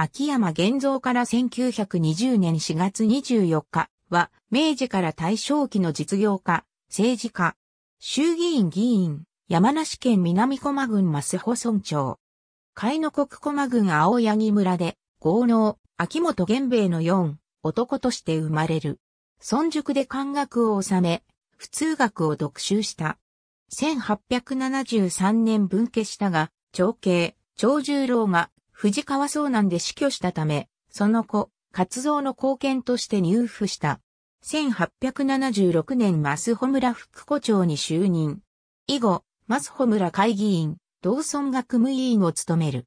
秋山玄三から1920年4月24日は、明治から大正期の実業家、政治家、衆議院議員、山梨県南駒郡増穂村長。海の国駒郡青柳村で、豪農、秋元玄兵衛の四、男として生まれる。村塾で漢学を収め、普通学を読習した。1873年分家したが、長兄、長十郎が藤川遭難で死去したため、その後、活動の貢献として入府した。1876年マスホ村副校長に就任。以後、マスホ村会議員、同村学務委員を務める。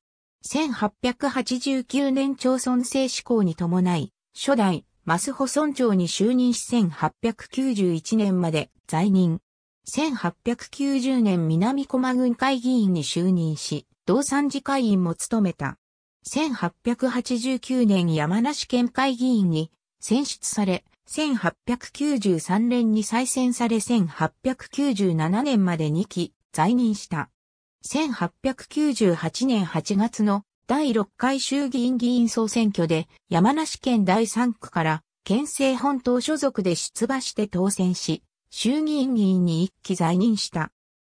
1889年町村制施行に伴い、初代、マスホ村長に就任し1891年まで在任。1890年南駒郡会議員に就任し、同参事会員も務めた。1889年山梨県会議員に選出され、1893年に再選され1897年まで2期在任した。1898年8月の第6回衆議院議員総選挙で山梨県第3区から県政本党所属で出馬して当選し、衆議院議員に1期在任した。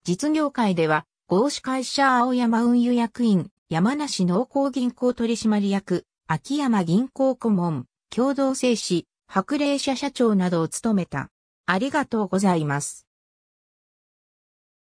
実業界では合資会社青山運輸役員山梨農工銀行取締役、秋山銀行顧問、共同製紙、白麗社社長などを務めた。ありがとうございます。